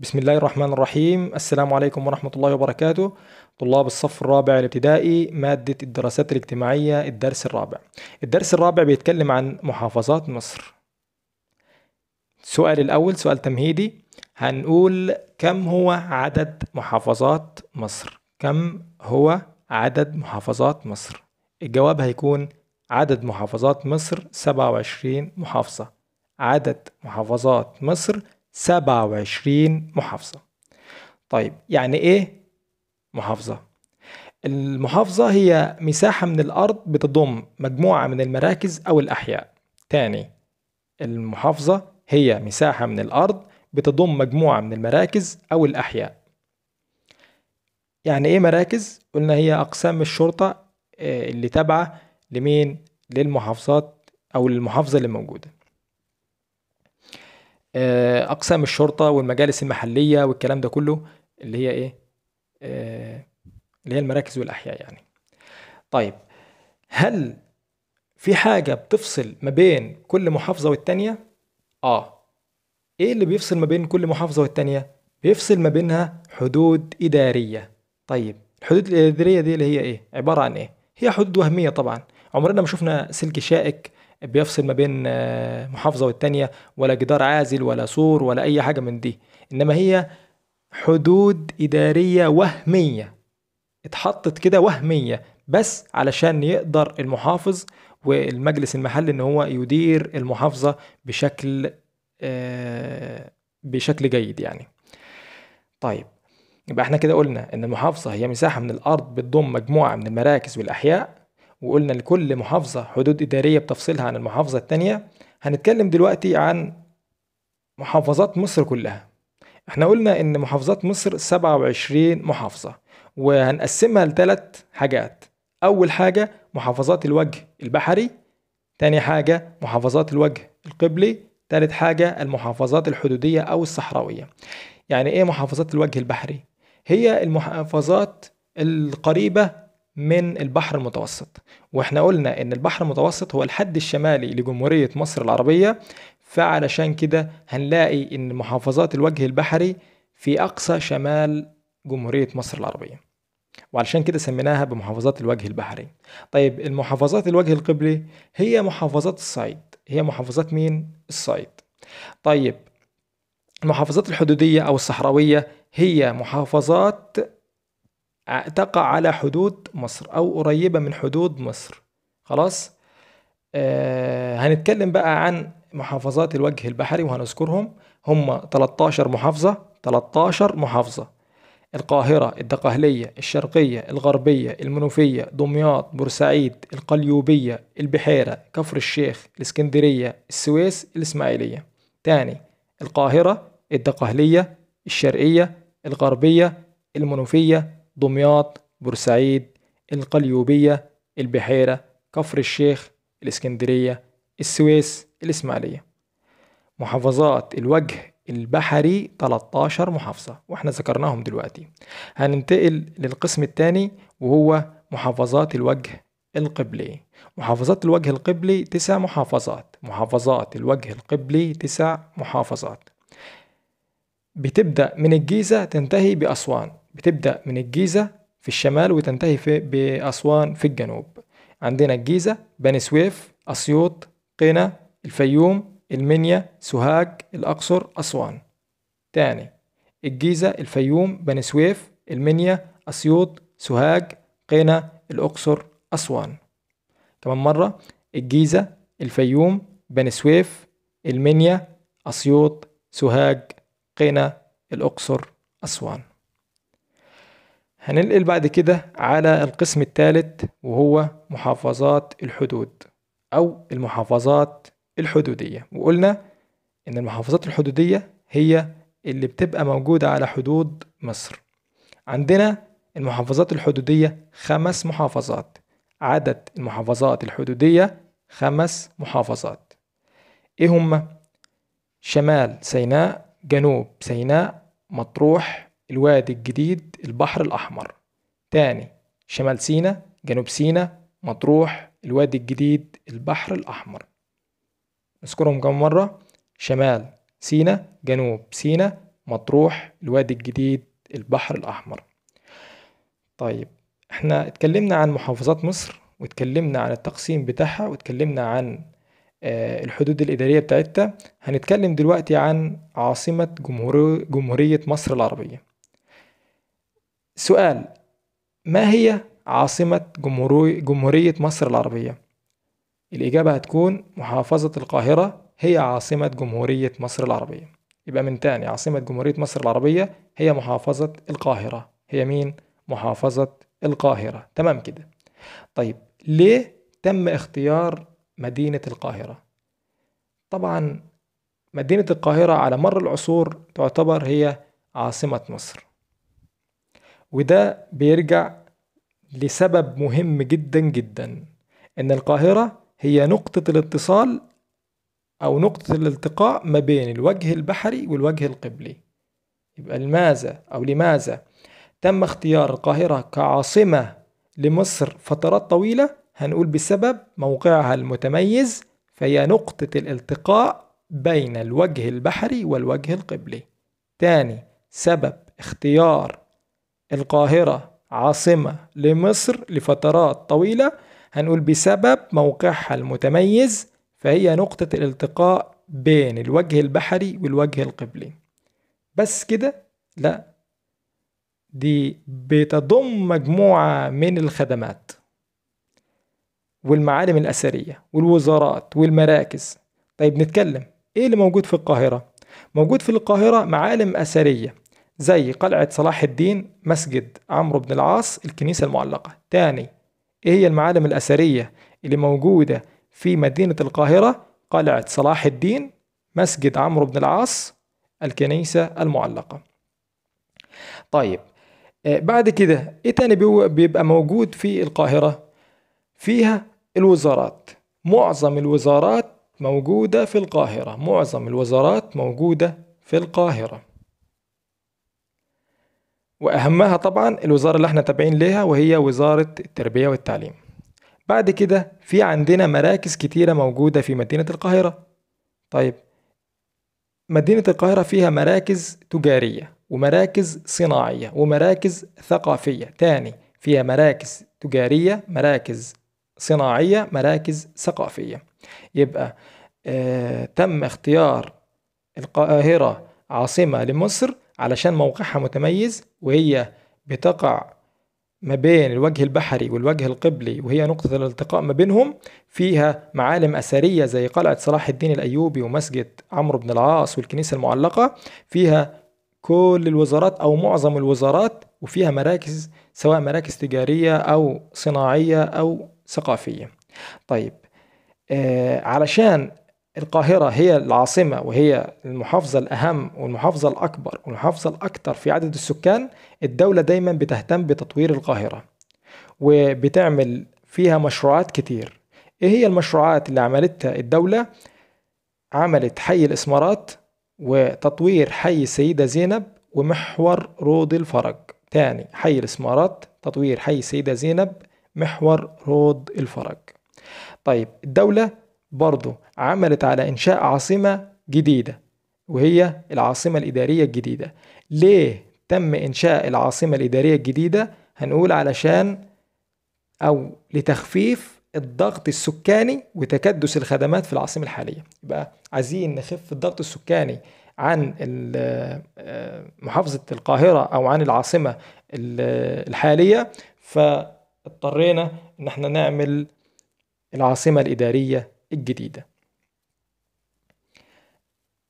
بسم الله الرحمن الرحيم السلام عليكم ورحمة الله وبركاته طلاب الصف الرابع الابتدائي مادة الدراسات الاجتماعية الدرس الرابع الدرس الرابع بيتكلم عن محافظات مصر السؤال الأول سؤال تمهيدي هنقول كم هو عدد محافظات مصر كم هو عدد محافظات مصر الجواب هيكون عدد محافظات مصر 27 محافظة عدد محافظات مصر 27 محافظة طيب يعني إيه محافظة؟ المحافظة هي مساحة من الأرض بتضم مجموعة من المراكز أو الأحياء تاني المحافظة هي مساحة من الأرض بتضم مجموعة من المراكز أو الأحياء يعني إيه مراكز؟ قلنا هي أقسام الشرطة آه، اللي تابعة لمين؟ للمحافظات أو المحافظة اللي موجودة آه، اقسام الشرطه والمجالس المحليه والكلام ده كله اللي هي ايه آه، اللي هي المراكز والاحياء يعني طيب هل في حاجه بتفصل ما بين كل محافظه والتانيه اه ايه اللي بيفصل ما بين كل محافظه والتانيه بيفصل ما بينها حدود اداريه طيب الحدود الاداريه دي اللي هي ايه عباره عن ايه هي حدود وهميه طبعا عمرنا ما شفنا سلك شائك بيفصل ما بين آه، محافظه والتانيه ولا جدار عازل ولا سور ولا اي حاجه من دي انما هي حدود اداريه وهميه اتحطت كده وهميه بس علشان يقدر المحافظ والمجلس المحلي ان هو يدير المحافظه بشكل آه، بشكل جيد يعني طيب يبقى احنا كده قلنا ان المحافظه هي مساحه من الارض بتضم مجموعه من المراكز والاحياء وقلنا لكل محافظة حدود إدارية بتفصيلها عن المحافظة التانية هنتكلم دلوقتي عن محافظات مصر كلها احنا قلنا ان محافظات مصر 27 محافظة وهنقسمها لثلاث حاجات اول حاجة محافظات الوجه البحري تاني حاجة محافظات الوجه القبلي تالت حاجة المحافظات الحدودية او الصحراوية يعني ايه محافظات الوجه البحري هي المحافظات القريبة من البحر المتوسط واحنا قلنا ان البحر المتوسط هو الحد الشمالي لجمهورية مصر العربية فعلشان كده هنلاقي ان محافظات الوجه البحري في اقصى شمال جمهورية مصر العربية وعلشان كده سميناها بمحافظات الوجه البحري طيب المحافظات الوجه القبلي هي محافظات الصعيد هي محافظات مين الصعيد طيب المحافظات الحدودية أو الصحراوية هي محافظات تقع على حدود مصر أو قريبة من حدود مصر خلاص آه هنتكلم بقى عن محافظات الوجه البحري وهنذكرهم هم 13 محافظة 13 محافظة القاهرة الدقهلية الشرقية الغربية المنوفية دمياط بورسعيد القليوبية البحيرة كفر الشيخ الإسكندرية السويس الإسماعيلية تاني القاهرة الدقهلية الشرقية الغربية المنوفية دمياط بورسعيد القليوبية البحيرة كفر الشيخ الإسكندرية السويس الإسماعيلية محافظات الوجه البحري 13 محافظة واحنا ذكرناهم دلوقتي هننتقل للقسم الثاني وهو محافظات الوجه القبلي محافظات الوجه القبلي تسع محافظات محافظات الوجه القبلي تسع محافظات بتبدأ من الجيزة تنتهي بأسوان بتبدأ من الجيزة في الشمال وتنتهي في بأسوان في الجنوب عندنا الجيزة بني سويف أسيوط قنا الفيوم المنيا سوهاج الأقصر أسوان تاني الجيزة الفيوم بني سويف المنيا أسيوط سوهاج قنا الأقصر أسوان كمان مرة الجيزة الفيوم بني سويف المنيا أسيوط سوهاج قنا الأقصر أسوان هننقل بعد كده على القسم الثالث وهو محافظات الحدود أو المحافظات الحدودية وقلنا إن المحافظات الحدودية هي اللي بتبقى موجودة على حدود مصر عندنا المحافظات الحدودية خمس محافظات عدد المحافظات الحدودية خمس محافظات إيه هما؟ شمال سيناء جنوب سيناء مطروح الوادي الجديد البحر الأحمر تاني شمال سينا جنوب سينا مطروح الوادي الجديد البحر الأحمر نذكرهم كم مرة شمال سينا جنوب سينا مطروح الوادي الجديد البحر الأحمر طيب احنا اتكلمنا عن محافظات مصر واتكلمنا عن التقسيم بتاعها واتكلمنا عن آه، الحدود الإدارية بتاعتها هنتكلم دلوقتي عن عاصمة جمهورية مصر العربية سؤال ما هي عاصمة جمهورية مصر العربية؟ الإجابة هتكون محافظة القاهرة هي عاصمة جمهورية مصر العربية يبقى من تاني عاصمة جمهورية مصر العربية هي محافظة القاهرة هي مين؟ محافظة القاهرة تمام كده طيب ليه تم اختيار مدينة القاهرة؟ طبعا مدينة القاهرة على مر العصور تعتبر هي عاصمة مصر وده بيرجع لسبب مهم جدا جدا ان القاهرة هي نقطة الاتصال او نقطة الالتقاء ما بين الوجه البحري والوجه القبلي يبقى لماذا او لماذا تم اختيار القاهرة كعاصمة لمصر فترات طويلة هنقول بسبب موقعها المتميز فهي نقطة الالتقاء بين الوجه البحري والوجه القبلي تاني سبب اختيار القاهرة عاصمة لمصر لفترات طويلة هنقول بسبب موقعها المتميز فهي نقطة الالتقاء بين الوجه البحري والوجه القبلي بس كده لا دي بتضم مجموعة من الخدمات والمعالم الأثرية والوزارات والمراكز طيب نتكلم إيه اللي موجود في القاهرة؟ موجود في القاهرة معالم أثرية زي قلعة صلاح الدين مسجد عمرو بن العاص الكنيسة المعلقة تاني ايه هي المعالم الأثرية اللي موجودة في مدينة القاهرة قلعة صلاح الدين مسجد عمرو بن العاص الكنيسة المعلقة طيب آه، بعد كده ايه تاني بيبقى موجود في القاهرة فيها الوزارات معظم الوزارات موجودة في القاهرة معظم الوزارات موجودة في القاهرة واهمها طبعا الوزاره اللي احنا تابعين ليها وهي وزاره التربيه والتعليم بعد كده في عندنا مراكز كتيره موجوده في مدينه القاهره طيب مدينه القاهره فيها مراكز تجاريه ومراكز صناعيه ومراكز ثقافيه تاني فيها مراكز تجاريه مراكز صناعيه مراكز ثقافيه يبقى آه تم اختيار القاهره عاصمه لمصر علشان موقعها متميز وهي بتقع ما بين الوجه البحري والوجه القبلي وهي نقطة الالتقاء ما بينهم فيها معالم أثرية زي قلعة صلاح الدين الأيوبي ومسجد عمرو بن العاص والكنيسة المعلقة فيها كل الوزارات أو معظم الوزارات وفيها مراكز سواء مراكز تجارية أو صناعية أو ثقافية طيب آه علشان القاهرة هي العاصمة وهي المحافظة الأهم والمحافظة الأكبر والمحافظة الأكثر في عدد السكان الدولة دايما بتهتم بتطوير القاهرة وبتعمل فيها مشروعات كتير إيه هي المشروعات اللي عملتها الدولة؟ عملت حي الإسمارات وتطوير حي السيدة زينب ومحور روض الفرج تاني حي الإسمارات تطوير حي السيدة زينب محور روض الفرج طيب الدولة برضه عملت على إنشاء عاصمة جديدة وهي العاصمة الإدارية الجديدة ليه تم إنشاء العاصمة الإدارية الجديدة هنقول علشان أو لتخفيف الضغط السكاني وتكدس الخدمات في العاصمة الحالية يبقى عايزين نخف الضغط السكاني عن آه، محافظة القاهرة أو عن العاصمة الحالية فاضطرينا إن احنا نعمل العاصمة الإدارية الجديدة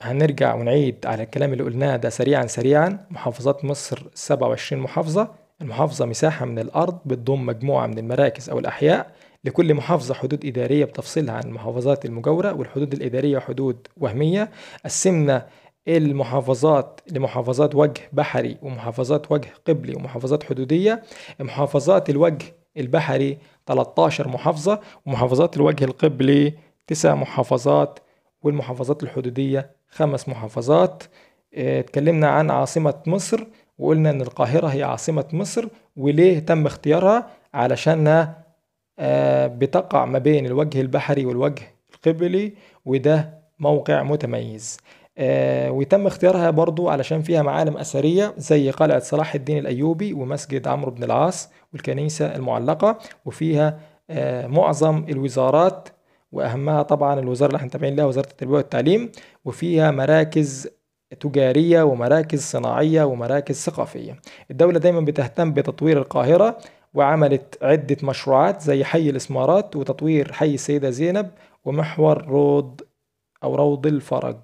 هنرجع ونعيد على الكلام اللي قلناه ده سريعا سريعا محافظات مصر 27 محافظة المحافظة مساحة من الأرض بتضم مجموعة من المراكز أو الأحياء لكل محافظة حدود إدارية بتفصلها عن المحافظات المجاورة والحدود الإدارية حدود وهمية قسمنا المحافظات لمحافظات وجه بحري ومحافظات وجه قبلي ومحافظات حدودية محافظات الوجه البحري 13 محافظة ومحافظات الوجه القبلي 9 محافظات والمحافظات الحدودية خمس محافظات آه، اتكلمنا عن عاصمة مصر وقلنا ان القاهرة هي عاصمة مصر وليه تم اختيارها علشانها آه، بتقع ما بين الوجه البحري والوجه القبلي وده موقع متميز آه، ويتم اختيارها برضو علشان فيها معالم أثرية زي قلعة صلاح الدين الأيوبي ومسجد عمرو بن العاص والكنيسة المعلقة وفيها آه، معظم الوزارات وأهمها طبعا الوزارة اللي احنا تابعين لها وزارة التربية والتعليم وفيها مراكز تجارية ومراكز صناعية ومراكز ثقافية الدولة دايما بتهتم بتطوير القاهرة وعملت عدة مشروعات زي حي الإسمارات وتطوير حي السيدة زينب ومحور رود أو روض الفرج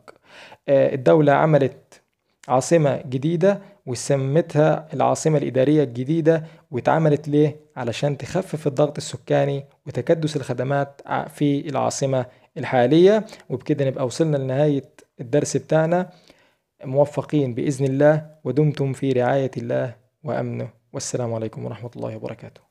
آه، الدولة عملت عاصمة جديدة وسمتها العاصمة الإدارية الجديدة واتعملت ليه؟ علشان تخفف الضغط السكاني وتكدس الخدمات في العاصمة الحالية وبكده نبقى وصلنا لنهاية الدرس بتاعنا موفقين بإذن الله ودمتم في رعاية الله وأمنه والسلام عليكم ورحمة الله وبركاته